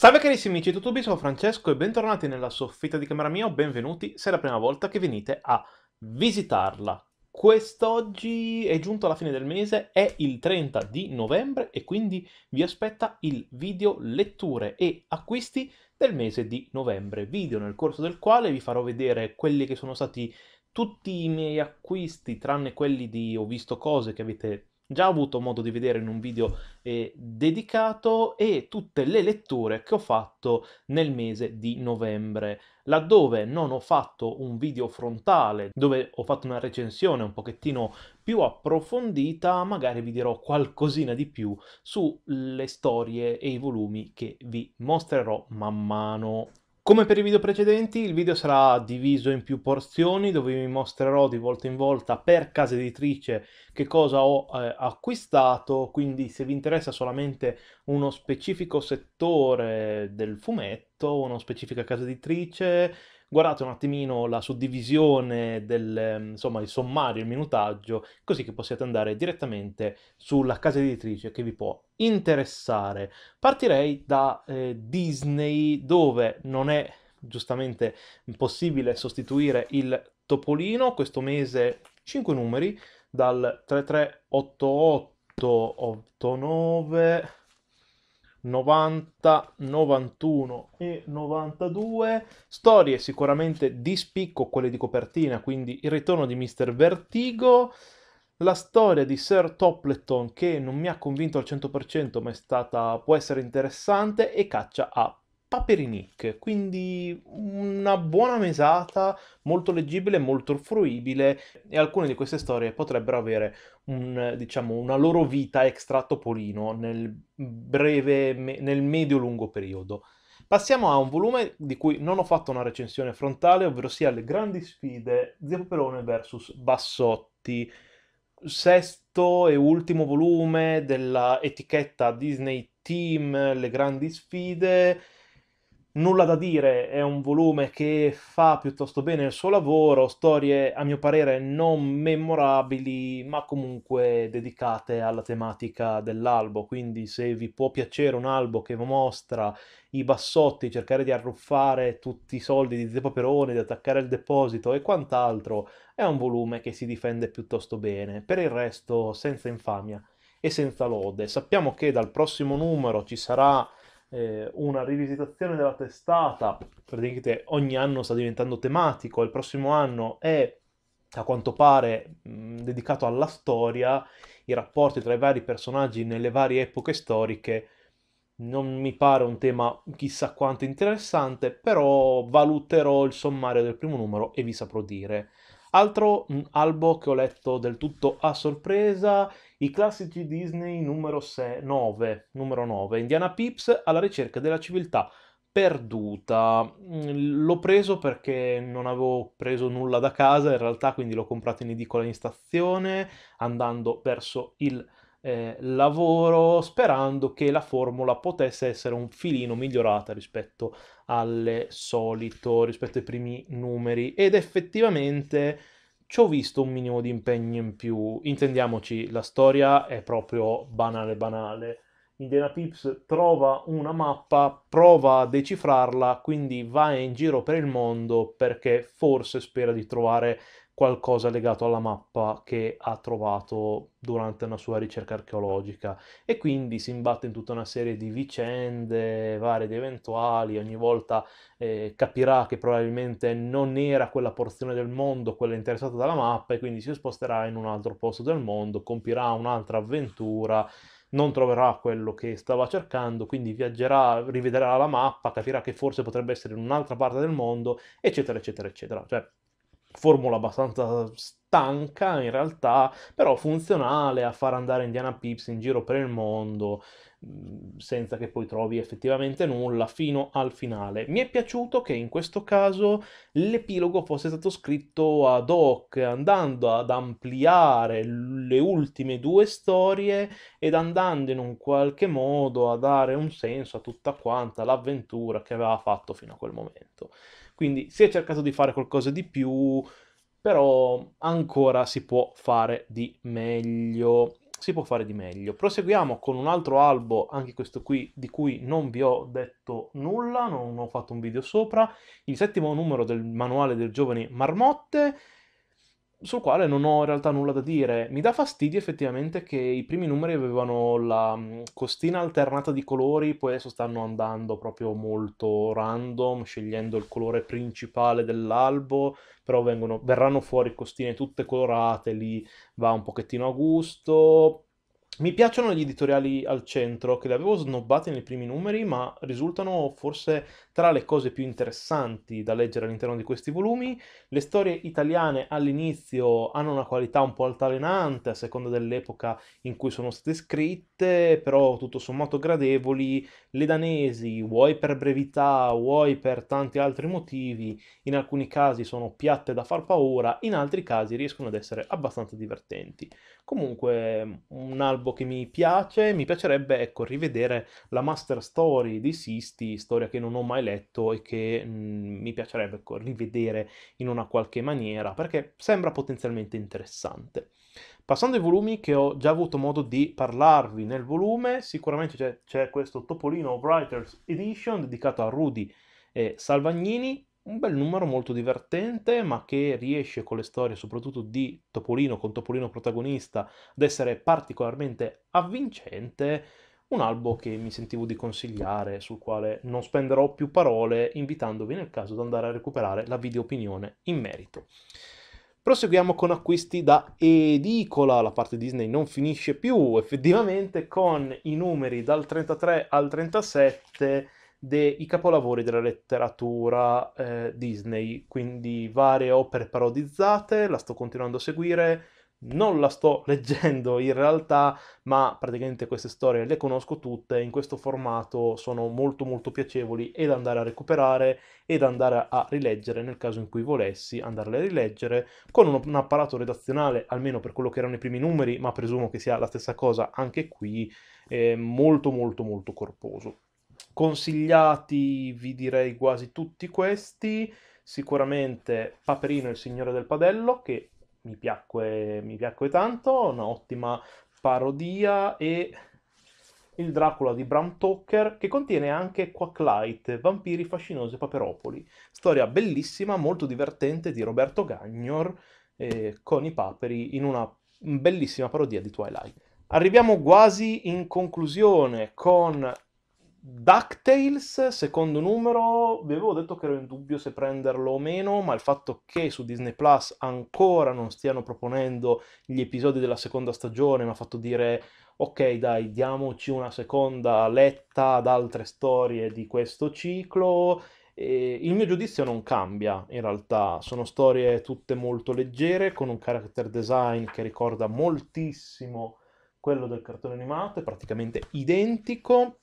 Salve carissimi amici di YouTube, sono Francesco e bentornati nella soffitta di camera mia o benvenuti se è la prima volta che venite a visitarla. Quest'oggi è giunto alla fine del mese, è il 30 di novembre e quindi vi aspetta il video letture e acquisti del mese di novembre, video nel corso del quale vi farò vedere quelli che sono stati tutti i miei acquisti tranne quelli di ho visto cose che avete già avuto modo di vedere in un video eh, dedicato e tutte le letture che ho fatto nel mese di novembre, laddove non ho fatto un video frontale, dove ho fatto una recensione un pochettino più approfondita, magari vi dirò qualcosina di più sulle storie e i volumi che vi mostrerò man mano. Come per i video precedenti, il video sarà diviso in più porzioni dove vi mostrerò di volta in volta per casa editrice che cosa ho eh, acquistato, quindi se vi interessa solamente uno specifico settore del fumetto, una specifica casa editrice, guardate un attimino la suddivisione del, ehm, insomma, il sommario, il minutaggio, così che possiate andare direttamente sulla casa editrice che vi può interessare. Partirei da eh, Disney, dove non è giustamente possibile sostituire il Topolino, questo mese 5 numeri, dal 3388 89 90, 91 e 92. Storie sicuramente di spicco, quelle di copertina, quindi il ritorno di Mr. Vertigo. La storia di Sir Topleton che non mi ha convinto al 100% ma è stata, può essere interessante e caccia a Paperinik, quindi una buona mesata, molto leggibile, molto fruibile e alcune di queste storie potrebbero avere un, diciamo, una loro vita extra Topolino nel breve, me, nel medio-lungo periodo. Passiamo a un volume di cui non ho fatto una recensione frontale, ovvero sia le grandi sfide Zio Perone vs Bassotti, sesto e ultimo volume dell'etichetta Disney Team, le grandi sfide, Nulla da dire, è un volume che fa piuttosto bene il suo lavoro, storie a mio parere non memorabili, ma comunque dedicate alla tematica dell'albo, quindi se vi può piacere un albo che mostra i bassotti, cercare di arruffare tutti i soldi di De Paperone, di attaccare il deposito e quant'altro, è un volume che si difende piuttosto bene, per il resto senza infamia e senza lode. Sappiamo che dal prossimo numero ci sarà eh, una rivisitazione della testata, praticamente ogni anno sta diventando tematico, il prossimo anno è a quanto pare mh, dedicato alla storia, i rapporti tra i vari personaggi nelle varie epoche storiche, non mi pare un tema chissà quanto interessante, però valuterò il sommario del primo numero e vi saprò dire Altro mm, albo che ho letto del tutto a sorpresa, i classici Disney numero 6, 9, numero 9, Indiana Pips alla ricerca della civiltà perduta. Mm, l'ho preso perché non avevo preso nulla da casa in realtà, quindi l'ho comprato in edicola in stazione, andando verso il eh, lavoro, sperando che la formula potesse essere un filino migliorata rispetto a al solito rispetto ai primi numeri ed effettivamente ci ho visto un minimo di impegno in più. Intendiamoci, la storia è proprio banale banale. Indiana Pips trova una mappa, prova a decifrarla, quindi va in giro per il mondo perché forse spera di trovare qualcosa legato alla mappa che ha trovato durante una sua ricerca archeologica e quindi si imbatte in tutta una serie di vicende varie ed eventuali, ogni volta eh, capirà che probabilmente non era quella porzione del mondo quella interessata dalla mappa e quindi si sposterà in un altro posto del mondo, compirà un'altra avventura non troverà quello che stava cercando, quindi viaggerà, rivederà la mappa, capirà che forse potrebbe essere in un'altra parte del mondo, eccetera, eccetera, eccetera. Cioè, formula abbastanza stanca in realtà, però funzionale a far andare Indiana Pips in giro per il mondo senza che poi trovi effettivamente nulla fino al finale. Mi è piaciuto che in questo caso l'epilogo fosse stato scritto ad hoc, andando ad ampliare le ultime due storie ed andando in un qualche modo a dare un senso a tutta quanta l'avventura che aveva fatto fino a quel momento. Quindi si è cercato di fare qualcosa di più, però ancora si può fare di meglio. Si può fare di meglio. Proseguiamo con un altro albo, anche questo qui, di cui non vi ho detto nulla, non ho fatto un video sopra. Il settimo numero del manuale del giovane Marmotte sul quale non ho in realtà nulla da dire. Mi dà fastidio effettivamente che i primi numeri avevano la mm, costina alternata di colori, poi adesso stanno andando proprio molto random, scegliendo il colore principale dell'albo, però vengono, verranno fuori costine tutte colorate, lì va un pochettino a gusto, mi piacciono gli editoriali al centro, che li avevo snobbati nei primi numeri, ma risultano forse tra le cose più interessanti da leggere all'interno di questi volumi. Le storie italiane all'inizio hanno una qualità un po' altalenante a seconda dell'epoca in cui sono state scritte, però tutto sommato gradevoli. Le danesi, vuoi per brevità, vuoi per tanti altri motivi, in alcuni casi sono piatte da far paura, in altri casi riescono ad essere abbastanza divertenti. Comunque un album albo che mi piace, mi piacerebbe ecco, rivedere la Master Story di Sisti, storia che non ho mai letto e che mh, mm, mi piacerebbe ecco, rivedere in una qualche maniera perché sembra potenzialmente interessante. Passando ai volumi che ho già avuto modo di parlarvi nel volume, sicuramente c'è, c'è questo Topolino Writers Edition dedicato a Rudy e Salvagnini, un bel numero molto divertente, ma che riesce con le storie, soprattutto di Topolino, con Topolino protagonista, ad essere particolarmente avvincente. Un albo che mi sentivo di consigliare, sul quale non spenderò più parole, invitandovi nel caso ad andare a recuperare la video opinione in merito. Proseguiamo con acquisti da edicola, la parte Disney non finisce più, effettivamente con i numeri dal 33 al 37 dei capolavori della letteratura eh, Disney, quindi varie opere parodizzate, la sto continuando a seguire, non la sto leggendo in realtà, ma praticamente queste storie le conosco tutte, in questo formato sono molto molto piacevoli e da andare a recuperare e da andare a rileggere nel caso in cui volessi andarle a rileggere con un, un apparato redazionale, almeno per quello che erano i primi numeri, ma presumo che sia la stessa cosa anche qui, eh, molto molto molto corposo. Consigliati vi direi quasi tutti questi, sicuramente Paperino il Signore del Padello che mi piacque, mi piacque tanto, un'ottima parodia e il Dracula di Bram Tucker, che contiene anche Quacklight, Vampiri fascinosi e Paperopoli. Storia bellissima, molto divertente di Roberto Gagnor eh, con i paperi in una bellissima parodia di Twilight. Arriviamo quasi in conclusione con DuckTales, secondo numero, vi avevo detto che ero in dubbio se prenderlo o meno, ma il fatto che su Disney Plus ancora non stiano proponendo gli episodi della seconda stagione mi ha fatto dire ok dai, diamoci una seconda letta ad altre storie di questo ciclo. E il mio giudizio non cambia in realtà, sono storie tutte molto leggere, con un character design che ricorda moltissimo quello del cartone animato, è praticamente identico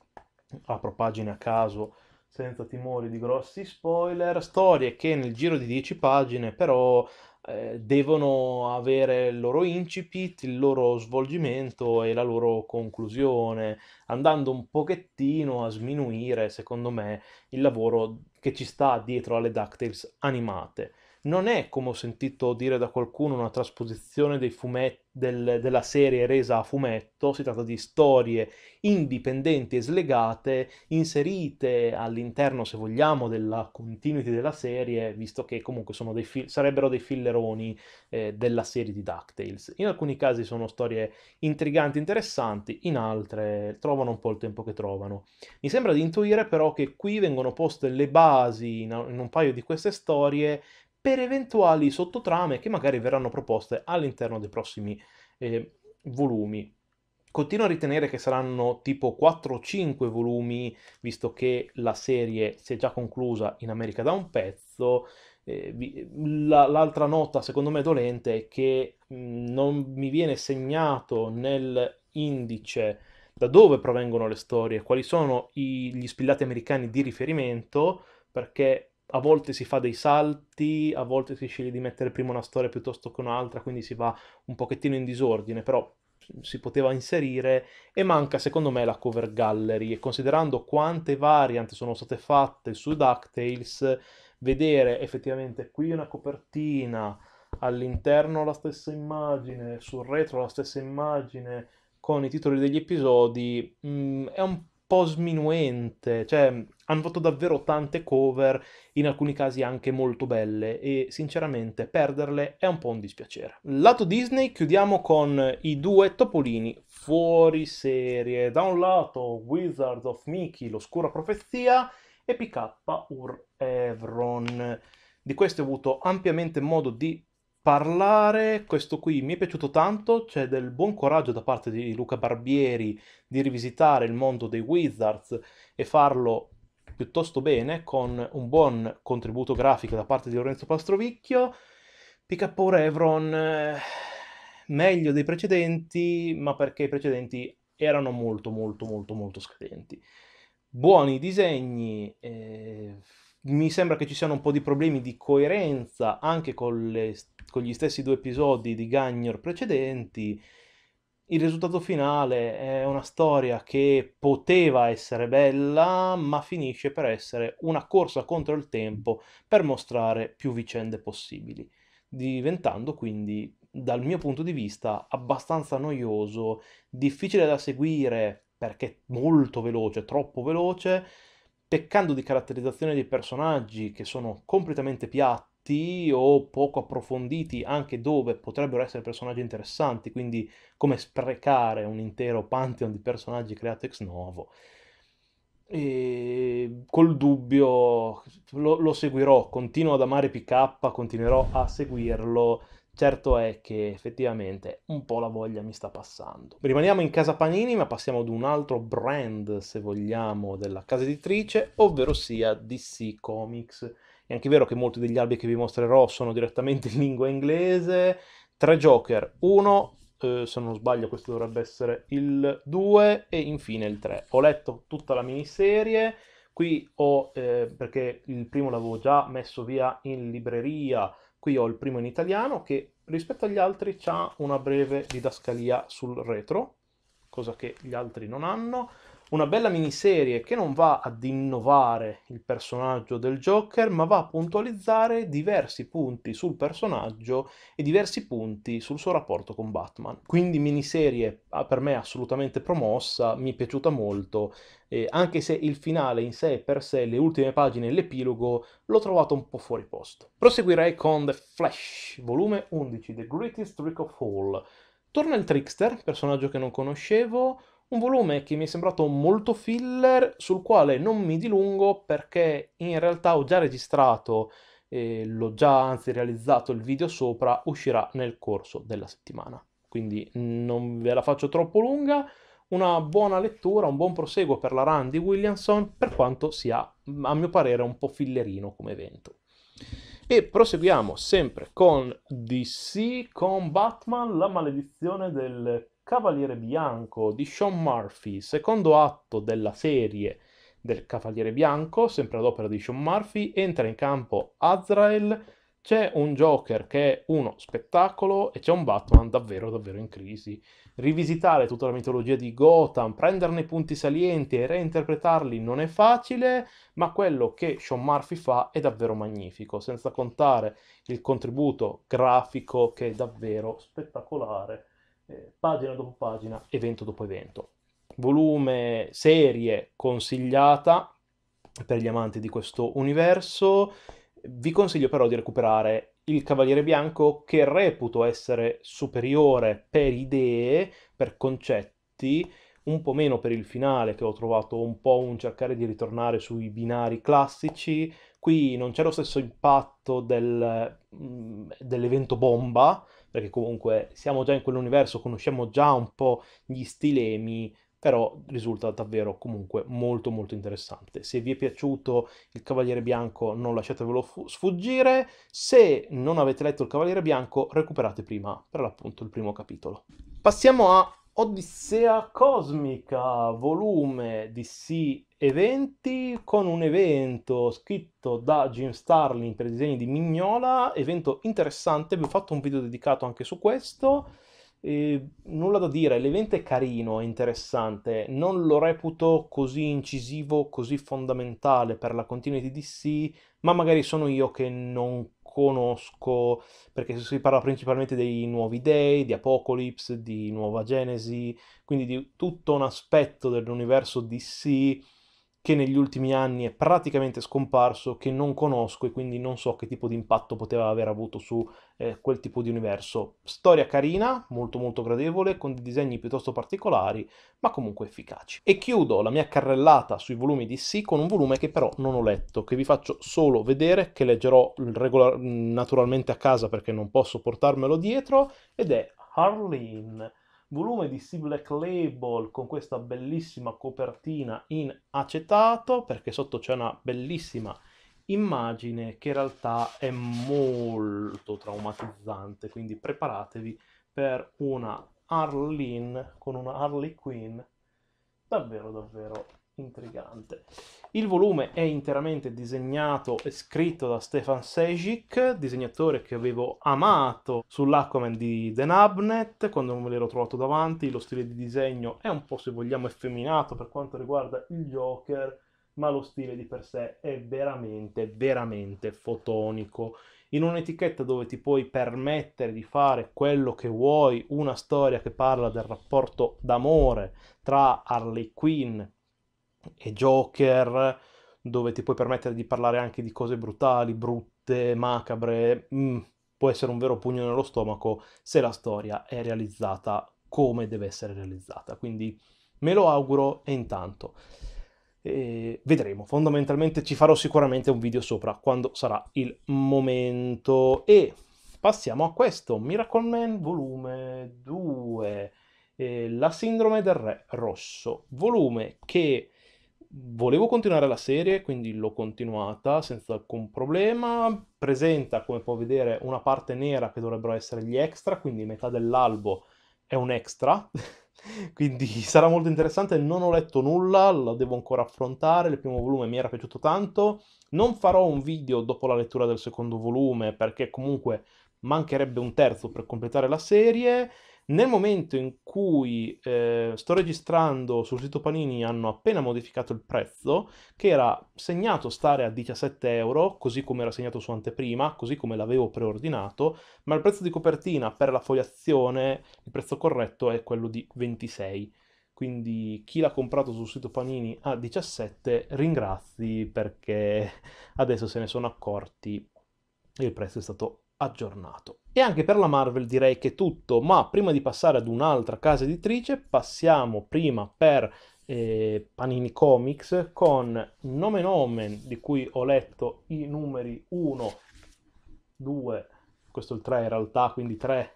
apro pagine a caso senza timori di grossi spoiler, storie che nel giro di 10 pagine però eh, devono avere il loro incipit, il loro svolgimento e la loro conclusione, andando un pochettino a sminuire, secondo me, il lavoro che ci sta dietro alle DuckTales animate non è, come ho sentito dire da qualcuno, una trasposizione fumet- del, della serie resa a fumetto, si tratta di storie indipendenti e slegate, inserite all'interno, se vogliamo, della continuity della serie, visto che comunque dei fi- sarebbero dei filleroni eh, della serie di DuckTales. In alcuni casi sono storie intriganti, interessanti, in altre trovano un po' il tempo che trovano. Mi sembra di intuire però che qui vengono poste le basi in, in un paio di queste storie per eventuali sottotrame che magari verranno proposte all'interno dei prossimi eh, volumi. Continuo a ritenere che saranno tipo 4 o 5 volumi, visto che la serie si è già conclusa in America da un pezzo. Eh, l'altra nota, secondo me, dolente è che non mi viene segnato nell'indice da dove provengono le storie, quali sono gli spillati americani di riferimento, perché a volte si fa dei salti, a volte si sceglie di mettere prima una storia piuttosto che un'altra, quindi si va un pochettino in disordine, però si poteva inserire e manca secondo me la cover gallery e considerando quante variant sono state fatte su DuckTales vedere effettivamente qui una copertina all'interno la stessa immagine sul retro la stessa immagine con i titoli degli episodi mh, mm, è un po' sminuente, cioè mm, hanno fatto davvero tante cover, in alcuni casi anche molto belle e sinceramente perderle è un po' un dispiacere. Lato Disney chiudiamo con i due topolini fuori serie, da un lato Wizards of Mickey, l'oscura profezia e PK Ur Evron. Di questo ho avuto ampiamente modo di parlare, questo qui mi è piaciuto tanto, c'è del buon coraggio da parte di Luca Barbieri di rivisitare il mondo dei Wizards e farlo piuttosto bene con un buon contributo grafico da parte di Lorenzo Pastrovicchio. Picapore Evron eh, meglio dei precedenti, ma perché i precedenti erano molto molto molto molto scadenti. Buoni disegni, eh mi sembra che ci siano un po' di problemi di coerenza anche con, le, con gli stessi due episodi di Gagnor precedenti. Il risultato finale è una storia che poteva essere bella, ma finisce per essere una corsa contro il tempo per mostrare più vicende possibili, diventando quindi, dal mio punto di vista, abbastanza noioso, difficile da seguire perché molto veloce, troppo veloce, peccando di caratterizzazione dei personaggi che sono completamente piatti o poco approfonditi anche dove potrebbero essere personaggi interessanti, quindi come sprecare un intero pantheon di personaggi creati ex novo. E col dubbio lo, lo seguirò, continuo ad amare PK, continuerò a seguirlo Certo è che effettivamente un po' la voglia mi sta passando. Rimaniamo in casa Panini, ma passiamo ad un altro brand, se vogliamo, della casa editrice, ovvero sia DC Comics. È anche vero che molti degli albi che vi mostrerò sono direttamente in lingua inglese. Tre Joker, uno, eh, se non sbaglio questo dovrebbe essere il 2 e infine il 3. Ho letto tutta la miniserie, qui ho, eh, perché il primo l'avevo già messo via in libreria, Qui ho il primo in italiano che rispetto agli altri ha una breve didascalia sul retro, cosa che gli altri non hanno una bella miniserie che non va ad innovare il personaggio del Joker, ma va a puntualizzare diversi punti sul personaggio e diversi punti sul suo rapporto con Batman. Quindi miniserie ah, per me assolutamente promossa, mi è piaciuta molto, eh, anche se il finale in sé per sé, le ultime pagine e l'epilogo, l'ho trovato un po' fuori posto. Proseguirei con The Flash, volume 11, The Greatest Trick of All. Torna il Trickster, personaggio che non conoscevo, un volume che mi è sembrato molto filler, sul quale non mi dilungo perché in realtà ho già registrato, eh, l'ho già anzi realizzato il video sopra, uscirà nel corso della settimana. Quindi non ve la faccio troppo lunga, una buona lettura, un buon proseguo per la run di Williamson, per quanto sia a mio parere un po' fillerino come evento. E proseguiamo sempre con DC, con Batman, la maledizione del Cavaliere Bianco di Sean Murphy, secondo atto della serie del Cavaliere Bianco, sempre ad opera di Sean Murphy, entra in campo Azrael, c'è un Joker che è uno spettacolo e c'è un Batman davvero davvero in crisi. Rivisitare tutta la mitologia di Gotham, prenderne i punti salienti e reinterpretarli non è facile, ma quello che Sean Murphy fa è davvero magnifico, senza contare il contributo grafico che è davvero spettacolare eh, pagina dopo pagina, evento dopo evento. Volume, serie consigliata per gli amanti di questo universo. Vi consiglio però di recuperare il Cavaliere Bianco che reputo essere superiore per idee, per concetti, un po' meno per il finale che ho trovato un po' un cercare di ritornare sui binari classici. Qui non c'è lo stesso impatto del, mm, dell'evento bomba, perché comunque siamo già in quell'universo, conosciamo già un po' gli stilemi, però risulta davvero comunque molto molto interessante. Se vi è piaciuto il Cavaliere Bianco non lasciatevelo sfuggire, se non avete letto il Cavaliere Bianco recuperate prima, per l'appunto, il primo capitolo. Passiamo a Odissea Cosmica, volume DC Eventi con un evento scritto da Jim Starling per i disegni di Mignola, evento interessante, vi ho fatto un video dedicato anche su questo. E nulla da dire, l'evento è carino, è interessante, non lo reputo così incisivo, così fondamentale per la continuity DC, ma magari sono io che non conosco, perché si parla principalmente dei nuovi dei, di Apocalypse, di Nuova Genesi, quindi di tutto un aspetto dell'universo DC che negli ultimi anni è praticamente scomparso, che non conosco e quindi non so che tipo di impatto poteva aver avuto su eh, quel tipo di universo. Storia carina, molto molto gradevole, con dei disegni piuttosto particolari, ma comunque efficaci. E chiudo la mia carrellata sui volumi di sì con un volume che però non ho letto, che vi faccio solo vedere, che leggerò regolar- naturalmente a casa perché non posso portarmelo dietro, ed è Harleen volume di Sea Black Label con questa bellissima copertina in acetato, perché sotto c'è una bellissima immagine che in realtà è molto traumatizzante, quindi preparatevi per una Harleen con una Harley Quinn davvero davvero intrigante. Il volume è interamente disegnato e scritto da Stefan Sejic, disegnatore che avevo amato sull'Aquaman di The Nabnet quando me l'ero trovato davanti. Lo stile di disegno è un po', se vogliamo, effeminato per quanto riguarda il Joker, ma lo stile di per sé è veramente, veramente fotonico. In un'etichetta dove ti puoi permettere di fare quello che vuoi, una storia che parla del rapporto d'amore tra Harley Quinn e Joker, dove ti puoi permettere di parlare anche di cose brutali, brutte, macabre, mm, può essere un vero pugno nello stomaco se la storia è realizzata come deve essere realizzata. Quindi me lo auguro e intanto eh, vedremo. Fondamentalmente ci farò sicuramente un video sopra quando sarà il momento. E passiamo a questo, Miracle Man volume 2, eh, La sindrome del re rosso, volume che volevo continuare la serie, quindi l'ho continuata senza alcun problema. Presenta, come può vedere, una parte nera che dovrebbero essere gli extra, quindi metà dell'albo è un extra. quindi sarà molto interessante, non ho letto nulla, la devo ancora affrontare, il primo volume mi era piaciuto tanto. Non farò un video dopo la lettura del secondo volume perché comunque mancherebbe un terzo per completare la serie nel momento in cui eh, sto registrando sul sito Panini hanno appena modificato il prezzo, che era segnato stare a 17 euro, così come era segnato su anteprima, così come l'avevo preordinato, ma il prezzo di copertina per la fogliazione, il prezzo corretto è quello di 26. Quindi chi l'ha comprato sul sito Panini a 17 ringrazi perché adesso se ne sono accorti e il prezzo è stato aggiornato. E anche per la Marvel direi che è tutto, ma prima di passare ad un'altra casa editrice passiamo prima per eh, Panini Comics con Nome Nomen di cui ho letto i numeri 1, 2, questo è il 3 in realtà, quindi 3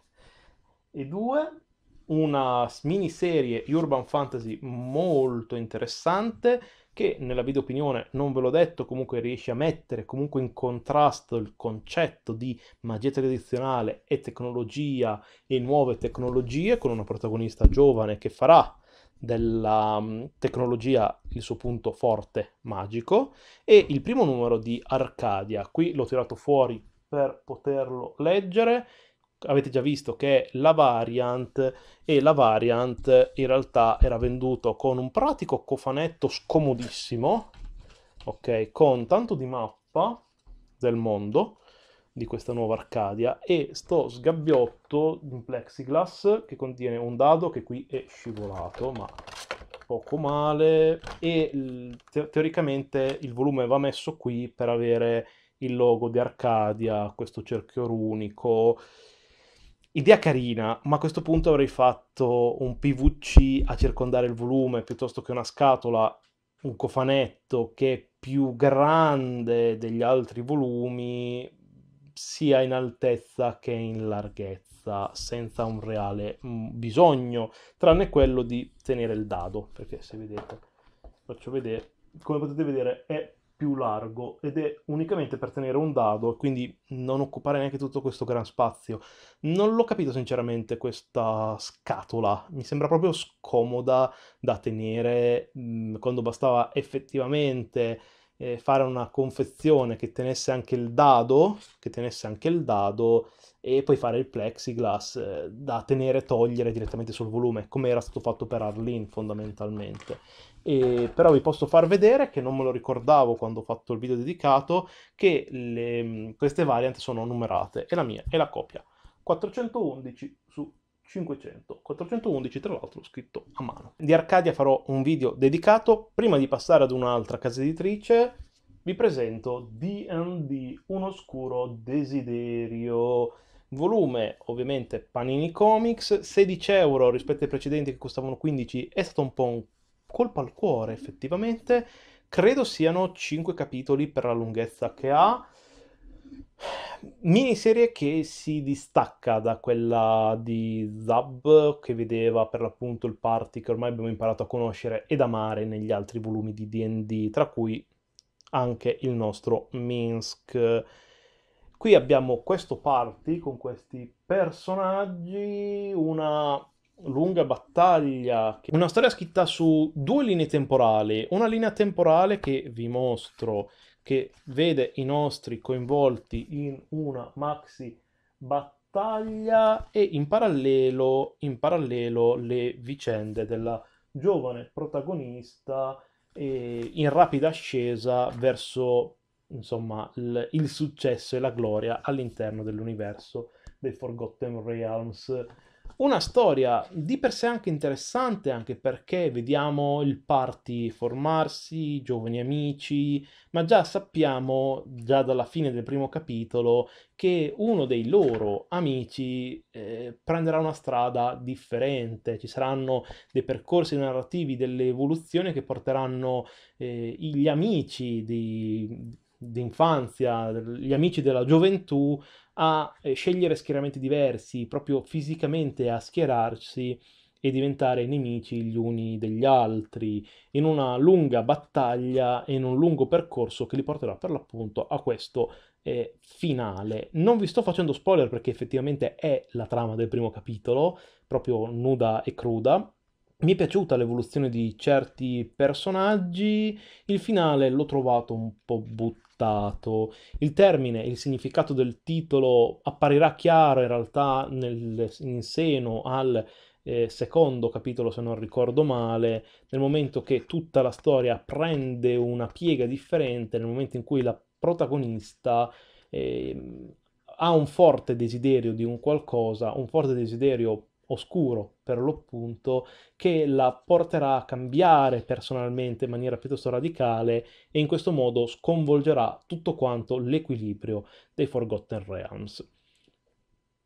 e 2, una miniserie Urban Fantasy molto interessante che nella video opinione non ve l'ho detto, comunque riesce a mettere comunque in contrasto il concetto di magia tradizionale e tecnologia e nuove tecnologie con una protagonista giovane che farà della mm, tecnologia il suo punto forte magico e il primo numero di Arcadia qui l'ho tirato fuori per poterlo leggere avete già visto che è la variant e la variant in realtà era venduto con un pratico cofanetto scomodissimo, ok, con tanto di mappa del mondo di questa nuova Arcadia e sto sgabbiotto in plexiglass che contiene un dado che qui è scivolato, ma poco male e te teoricamente il volume va messo qui per avere il logo di Arcadia, questo cerchio runico Idea carina, ma a questo punto avrei fatto un PVC a circondare il volume piuttosto che una scatola, un cofanetto che è più grande degli altri volumi, sia in altezza che in larghezza, senza un reale mm, bisogno, tranne quello di tenere il dado, perché se vedete, faccio vedere, come potete vedere è più largo ed è unicamente per tenere un dado, quindi non occupare neanche tutto questo gran spazio. Non l'ho capito sinceramente questa scatola, mi sembra proprio scomoda da tenere mh, mm, quando bastava effettivamente eh, fare una confezione che tenesse anche il dado, che tenesse anche il dado e poi fare il plexiglass eh, da tenere e togliere direttamente sul volume, come era stato fatto per Arlene fondamentalmente. E, però vi posso far vedere che non me lo ricordavo quando ho fatto il video dedicato che le, mm, queste variant sono numerate e la mia è la copia 411 su 500 411 tra l'altro scritto a mano di Arcadia farò un video dedicato prima di passare ad un'altra casa editrice vi presento D&D un oscuro desiderio volume ovviamente Panini Comics 16 euro rispetto ai precedenti che costavano 15 è stato un po' un colpa al cuore effettivamente. Credo siano 5 capitoli per la lunghezza che ha. Miniserie che si distacca da quella di Zab che vedeva per l'appunto il party che ormai abbiamo imparato a conoscere ed amare negli altri volumi di DD, tra cui anche il nostro Minsk. Qui abbiamo questo party con questi personaggi, una lunga battaglia, una storia scritta su due linee temporali, una linea temporale che vi mostro che vede i nostri coinvolti in una maxi battaglia e in parallelo, in parallelo le vicende della giovane protagonista eh, in rapida ascesa verso insomma, il, il successo e la gloria all'interno dell'universo dei Forgotten Realms una storia di per sé anche interessante, anche perché vediamo il party formarsi, giovani amici, ma già sappiamo, già dalla fine del primo capitolo, che uno dei loro amici eh, prenderà una strada differente, ci saranno dei percorsi narrativi, delle evoluzioni che porteranno eh, gli amici di d'infanzia, gli amici della gioventù a eh, scegliere schieramenti diversi, proprio fisicamente a schierarsi e diventare nemici gli uni degli altri in una lunga battaglia e in un lungo percorso che li porterà per l'appunto a questo eh, finale. Non vi sto facendo spoiler perché effettivamente è la trama del primo capitolo, proprio nuda e cruda, mi è piaciuta l'evoluzione di certi personaggi, il finale l'ho trovato un po' buttato. Il termine, il significato del titolo apparirà chiaro in realtà nel, in seno al eh, secondo capitolo, se non ricordo male, nel momento che tutta la storia prende una piega differente, nel momento in cui la protagonista eh, ha un forte desiderio di un qualcosa, un forte desiderio oscuro per l'appunto che la porterà a cambiare personalmente in maniera piuttosto radicale e in questo modo sconvolgerà tutto quanto l'equilibrio dei Forgotten Realms.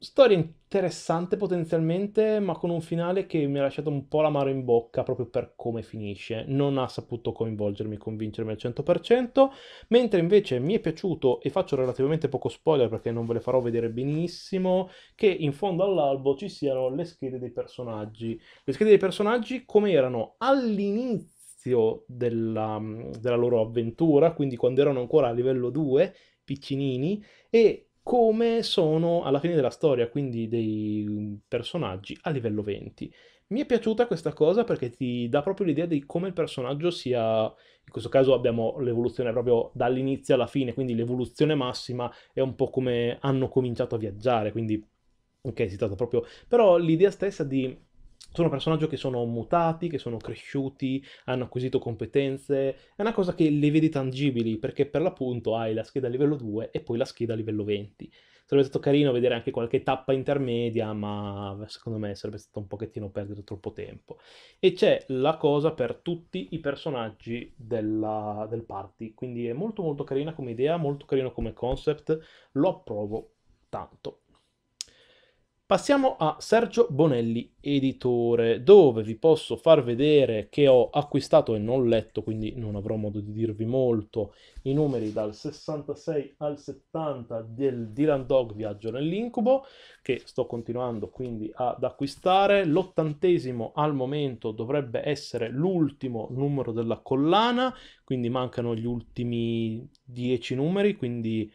Storia interessante potenzialmente, ma con un finale che mi ha lasciato un po' l'amaro in bocca proprio per come finisce. Non ha saputo coinvolgermi, convincermi al 100%, mentre invece mi è piaciuto, e faccio relativamente poco spoiler perché non ve le farò vedere benissimo, che in fondo all'albo ci siano le schede dei personaggi. Le schede dei personaggi come erano all'inizio della, della loro avventura, quindi quando erano ancora a livello 2, piccinini, e come sono alla fine della storia, quindi dei mm, personaggi a livello 20. Mi è piaciuta questa cosa perché ti dà proprio l'idea di come il personaggio sia, in questo caso abbiamo l'evoluzione proprio dall'inizio alla fine, quindi l'evoluzione massima è un po' come hanno cominciato a viaggiare, quindi ok, si tratta proprio, però l'idea stessa di sono personaggi che sono mutati, che sono cresciuti, hanno acquisito competenze, è una cosa che le vedi tangibili perché per l'appunto hai la scheda livello 2 e poi la scheda livello 20. Sarebbe stato carino vedere anche qualche tappa intermedia, ma secondo me sarebbe stato un pochettino perdere troppo tempo. E c'è la cosa per tutti i personaggi della, del party, quindi è molto molto carina come idea, molto carino come concept, lo approvo tanto. Passiamo a Sergio Bonelli, editore, dove vi posso far vedere che ho acquistato e non letto, quindi non avrò modo di dirvi molto, i numeri dal 66 al 70 del Dylan Dog Viaggio nell'incubo, che sto continuando quindi ad acquistare. L'ottantesimo al momento dovrebbe essere l'ultimo numero della collana, quindi mancano gli ultimi 10 numeri, quindi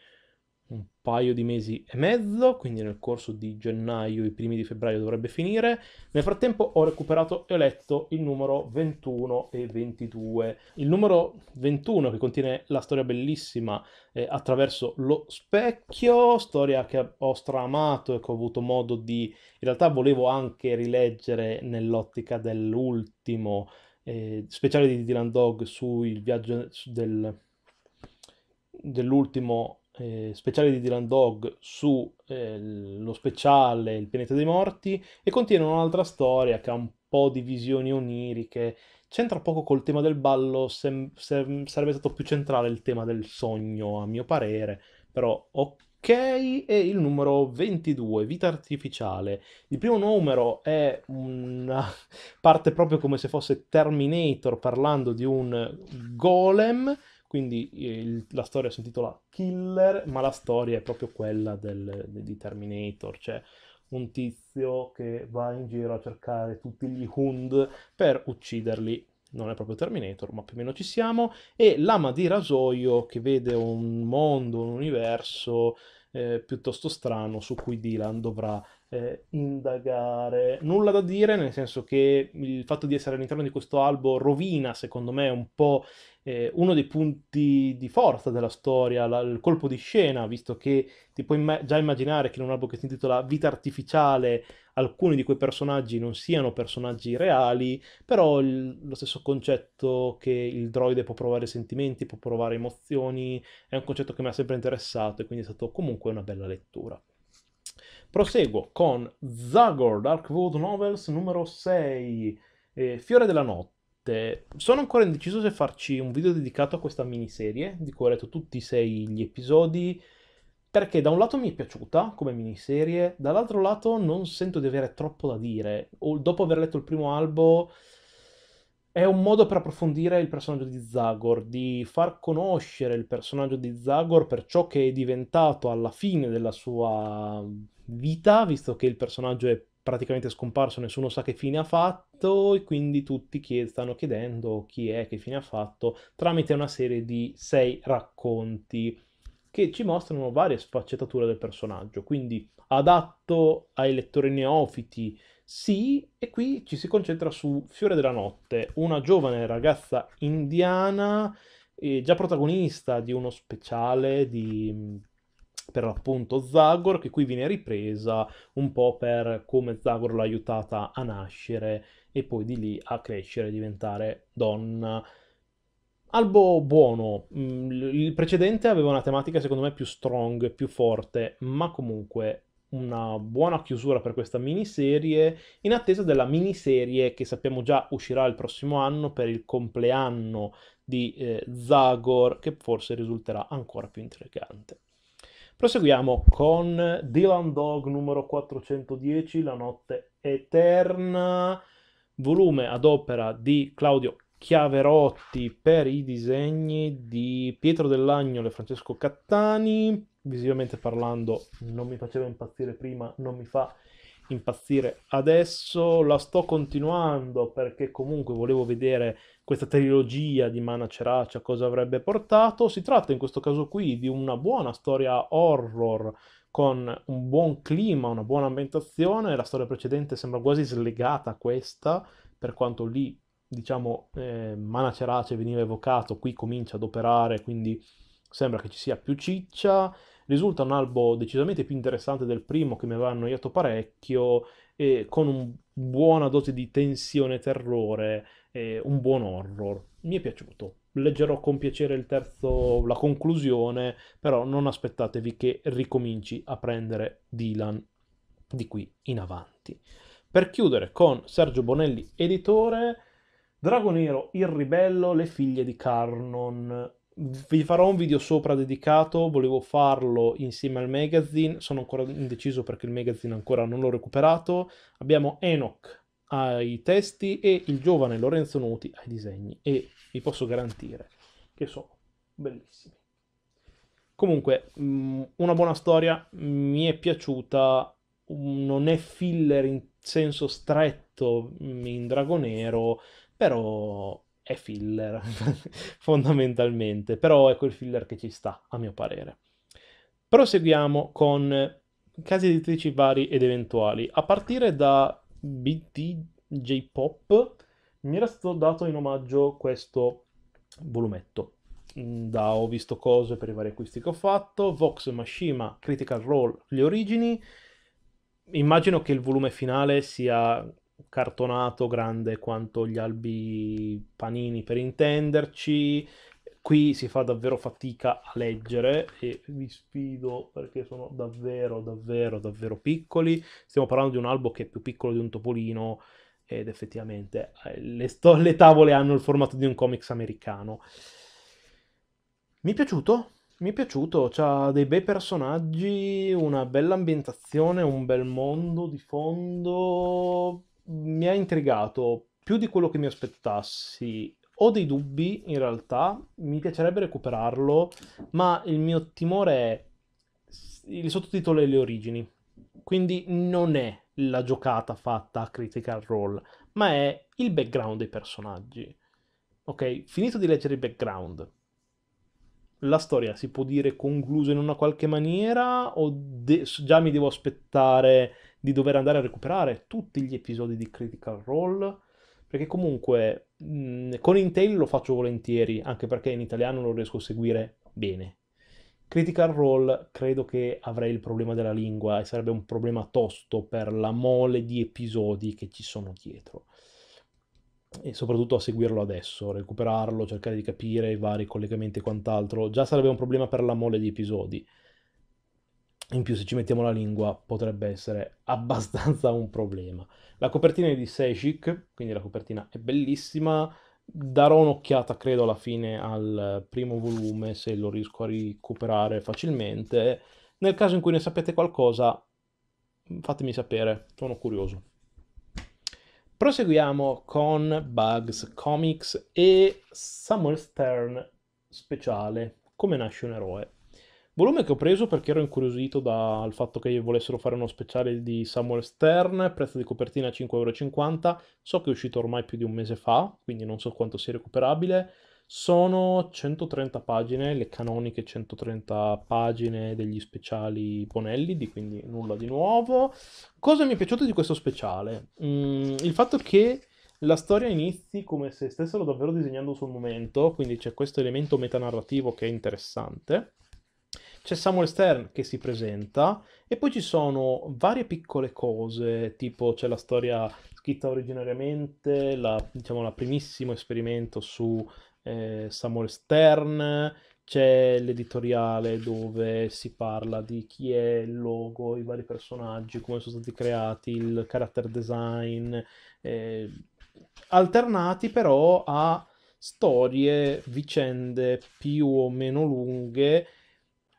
un paio di mesi e mezzo, quindi nel corso di gennaio, i primi di febbraio dovrebbe finire. Nel frattempo ho recuperato e ho letto il numero 21 e 22. Il numero 21 che contiene la storia bellissima eh, attraverso lo specchio, storia che ho stramato e che ho avuto modo di... in realtà volevo anche rileggere nell'ottica dell'ultimo eh, speciale di Dylan Dog sul viaggio del, dell'ultimo eh, speciale di Dylan Dog sullo eh, speciale Il pianeta dei morti e contiene un'altra storia che ha un po' di visioni oniriche, c'entra poco col tema del ballo, sem- sem- sarebbe stato più centrale il tema del sogno a mio parere, però ok e il numero 22, vita artificiale. Il primo numero è una parte proprio come se fosse Terminator parlando di un golem quindi eh, il, la storia si intitola Killer, ma la storia è proprio quella del, di Terminator, cioè un tizio che va in giro a cercare tutti gli Hund per ucciderli. Non è proprio Terminator, ma più o meno ci siamo. E l'ama di rasoio che vede un mondo, un universo eh, piuttosto strano su cui Dylan dovrà eh, indagare. Nulla da dire, nel senso che il fatto di essere all'interno di questo albo rovina, secondo me, un po' eh, uno dei punti di forza della storia, la, il colpo di scena, visto che ti puoi imma- già immaginare che in un album che si intitola Vita artificiale alcuni di quei personaggi non siano personaggi reali, però il, lo stesso concetto che il droide può provare sentimenti, può provare emozioni, è un concetto che mi ha sempre interessato e quindi è stato comunque una bella lettura. Proseguo con Zagor Dark World Novels numero 6, eh, Fiore della Notte volte. Sono ancora indeciso se farci un video dedicato a questa miniserie, di cui ho letto tutti e sei gli episodi, perché da un lato mi è piaciuta come miniserie, dall'altro lato non sento di avere troppo da dire. O dopo aver letto il primo albo è un modo per approfondire il personaggio di Zagor, di far conoscere il personaggio di Zagor per ciò che è diventato alla fine della sua vita, visto che il personaggio è praticamente scomparso, nessuno sa che fine ha fatto e quindi tutti chied- stanno chiedendo chi è, che fine ha fatto, tramite una serie di sei racconti che ci mostrano varie sfaccettature del personaggio, quindi adatto ai lettori neofiti, sì, e qui ci si concentra su Fiore della Notte, una giovane ragazza indiana, eh, già protagonista di uno speciale di per l'appunto Zagor, che qui viene ripresa un po' per come Zagor l'ha aiutata a nascere e poi di lì a crescere, e diventare donna. Albo buono, mm, il precedente aveva una tematica secondo me più strong, più forte, ma comunque una buona chiusura per questa miniserie in attesa della miniserie che sappiamo già uscirà il prossimo anno per il compleanno di eh, Zagor che forse risulterà ancora più intrigante. Proseguiamo con Dylan Dog numero 410, La notte eterna, volume ad opera di Claudio Chiaverotti per i disegni di Pietro Dell'Agnolo e Francesco Cattani. Visivamente parlando, non mi faceva impazzire prima, non mi fa impazzire adesso. La sto continuando perché comunque volevo vedere questa trilogia di Mana Ceraccia cosa avrebbe portato. Si tratta in questo caso qui di una buona storia horror con un buon clima, una buona ambientazione. La storia precedente sembra quasi slegata a questa, per quanto lì, diciamo, eh, Mana Cerace veniva evocato, qui comincia ad operare, quindi sembra che ci sia più ciccia. Risulta un albo decisamente più interessante del primo che mi aveva annoiato parecchio e con una buona dose di tensione e terrore eh, un buon horror. Mi è piaciuto. Leggerò con piacere il terzo, la conclusione, però non aspettatevi che ricominci a prendere Dylan di qui in avanti. Per chiudere con Sergio Bonelli, editore, Dragonero, il ribello, le figlie di Carnon. Vi farò un video sopra dedicato, volevo farlo insieme al magazine, sono ancora indeciso perché il magazine ancora non l'ho recuperato. Abbiamo Enoch, ai testi e il giovane Lorenzo Nuti ai disegni e vi posso garantire che sono bellissimi. Comunque, mm, una buona storia mi è piaciuta, non è filler in senso stretto mm, in Drago Nero, però è filler fondamentalmente, però è quel filler che ci sta, a mio parere. Proseguiamo con casi editrici vari ed eventuali, a partire da BT J-Pop mi era stato dato in omaggio questo volumetto. Mm, da ho visto cose per i vari acquisti che ho fatto, Vox Mashima, Critical Role, le origini. Immagino che il volume finale sia cartonato grande quanto gli albi panini per intenderci, qui si fa davvero fatica a leggere e vi sfido perché sono davvero, davvero, davvero piccoli. Stiamo parlando di un albo che è più piccolo di un topolino ed effettivamente eh, le, sto- le tavole hanno il formato di un comics americano. Mi è piaciuto, mi è piaciuto, ha dei bei personaggi, una bella ambientazione, un bel mondo di fondo, mi ha intrigato più di quello che mi aspettassi ho dei dubbi in realtà, mi piacerebbe recuperarlo, ma il mio timore è il sottotitolo e le origini. Quindi non è la giocata fatta a critical role, ma è il background dei personaggi. Ok, finito di leggere il background, la storia si può dire conclusa in una qualche maniera o de- già mi devo aspettare di dover andare a recuperare tutti gli episodi di Critical Role? Perché comunque con Intel lo faccio volentieri, anche perché in italiano lo riesco a seguire bene. Critical Role credo che avrei il problema della lingua e sarebbe un problema tosto per la mole di episodi che ci sono dietro. E soprattutto a seguirlo adesso, recuperarlo, cercare di capire i vari collegamenti e quant'altro, già sarebbe un problema per la mole di episodi. In più, se ci mettiamo la lingua, potrebbe essere abbastanza un problema. La copertina è di Sejik, quindi la copertina è bellissima. Darò un'occhiata, credo, alla fine al primo volume, se lo riesco a recuperare facilmente. Nel caso in cui ne sapete qualcosa, fatemi sapere, sono curioso. Proseguiamo con Bugs Comics e Samuel Stern speciale, come nasce un eroe. Volume che ho preso perché ero incuriosito dal fatto che volessero fare uno speciale di Samuel Stern, prezzo di copertina 5,50€, so che è uscito ormai più di un mese fa, quindi non so quanto sia recuperabile. Sono 130 pagine, le canoniche 130 pagine degli speciali Bonelli, quindi nulla di nuovo. Cosa mi è piaciuto di questo speciale? Mm, il fatto che la storia inizi come se stessero davvero disegnando sul momento, quindi c'è questo elemento metanarrativo che è interessante c'è Samuel Stern che si presenta e poi ci sono varie piccole cose, tipo c'è la storia scritta originariamente, la, diciamo la primissimo esperimento su eh, Samuel Stern, c'è l'editoriale dove si parla di chi è il logo, i vari personaggi, come sono stati creati, il character design, eh, alternati però a storie, vicende più o meno lunghe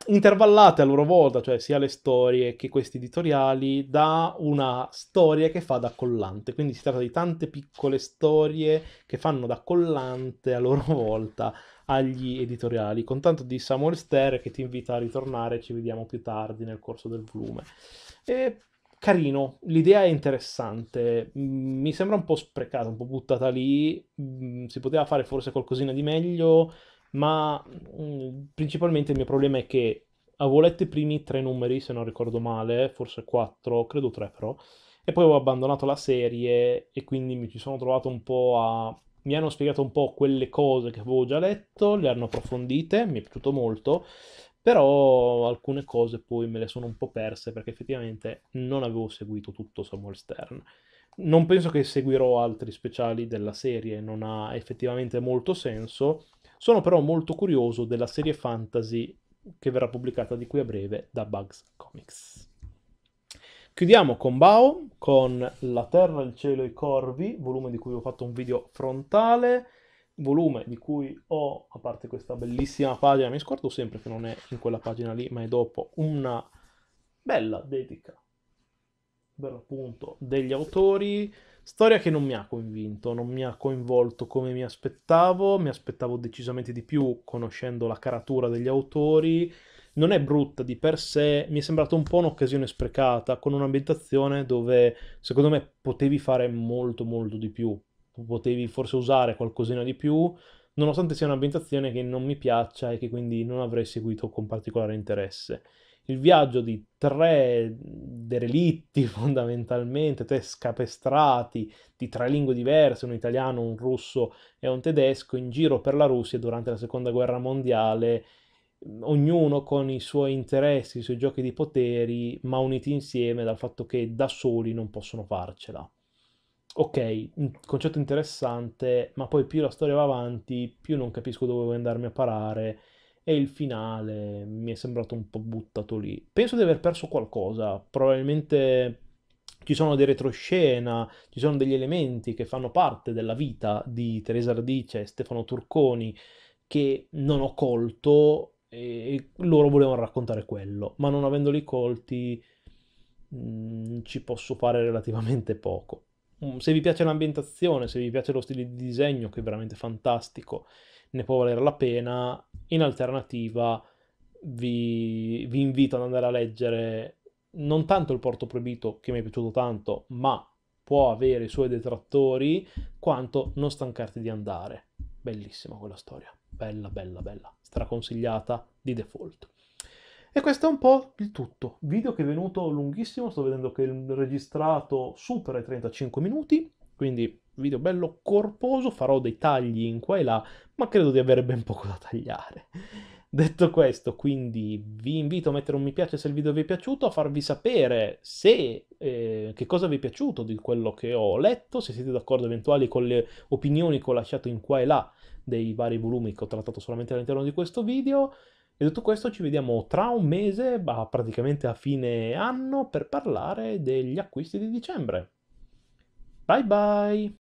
intervallate a loro volta, cioè sia le storie che questi editoriali, da una storia che fa da collante. Quindi si tratta di tante piccole storie che fanno da collante a loro volta agli editoriali. Con tanto di Samuel Ster che ti invita a ritornare, ci vediamo più tardi nel corso del volume. E carino, l'idea è interessante, mm, mi sembra un po' sprecata, un po' buttata lì, mm, si poteva fare forse qualcosina di meglio, ma mh, mm, principalmente il mio problema è che avevo letto i primi tre numeri, se non ricordo male, forse quattro, credo tre però, e poi ho abbandonato la serie e quindi mi ci sono trovato un po' a... Mi hanno spiegato un po' quelle cose che avevo già letto, le hanno approfondite, mi è piaciuto molto, però alcune cose poi me le sono un po' perse perché effettivamente non avevo seguito tutto Samuel Stern. Non penso che seguirò altri speciali della serie, non ha effettivamente molto senso, sono però molto curioso della serie fantasy che verrà pubblicata di qui a breve da Bugs Comics. Chiudiamo con Bao, con La Terra, il Cielo e i Corvi, volume di cui ho fatto un video frontale, volume di cui ho, a parte questa bellissima pagina, mi scordo sempre che non è in quella pagina lì, ma è dopo, una bella dedica per appunto degli autori Storia che non mi ha convinto, non mi ha coinvolto come mi aspettavo, mi aspettavo decisamente di più conoscendo la caratura degli autori. Non è brutta di per sé, mi è sembrata un po' un'occasione sprecata, con un'ambientazione dove secondo me potevi fare molto molto di più, potevi forse usare qualcosina di più, nonostante sia un'ambientazione che non mi piaccia e che quindi non avrei seguito con particolare interesse il viaggio di tre derelitti fondamentalmente, tre scapestrati di tre lingue diverse, un italiano, un russo e un tedesco, in giro per la Russia durante la seconda guerra mondiale, mm, ognuno con i suoi interessi, i suoi giochi di poteri, ma uniti insieme dal fatto che da soli non possono farcela. Ok, concetto interessante, ma poi più la storia va avanti, più non capisco dove vuoi andarmi a parare e il finale mi è sembrato un po' buttato lì. Penso di aver perso qualcosa, probabilmente ci sono dei retroscena, ci sono degli elementi che fanno parte della vita di Teresa Radice e Stefano Turconi che non ho colto e loro volevano raccontare quello, ma non avendoli colti mh, mm, ci posso fare relativamente poco. Mm, se vi piace l'ambientazione, se vi piace lo stile di disegno che è veramente fantastico, ne può valere la pena. In alternativa vi, vi invito ad andare a leggere non tanto il Porto Proibito, che mi è piaciuto tanto, ma può avere i suoi detrattori, quanto non stancarti di andare. Bellissima quella storia, bella, bella, bella, straconsigliata di default. E questo è un po' il tutto. Video che è venuto lunghissimo, sto vedendo che il registrato supera i 35 minuti, quindi video bello corposo, farò dei tagli in qua e là, ma credo di avere ben poco da tagliare. Detto questo, quindi vi invito a mettere un mi piace se il video vi è piaciuto, a farvi sapere se eh, che cosa vi è piaciuto di quello che ho letto, se siete d'accordo eventuali con le opinioni che ho lasciato in qua e là dei vari volumi che ho trattato solamente all'interno di questo video. E detto questo ci vediamo tra un mese, bah, praticamente a fine anno, per parlare degli acquisti di dicembre. Bye bye!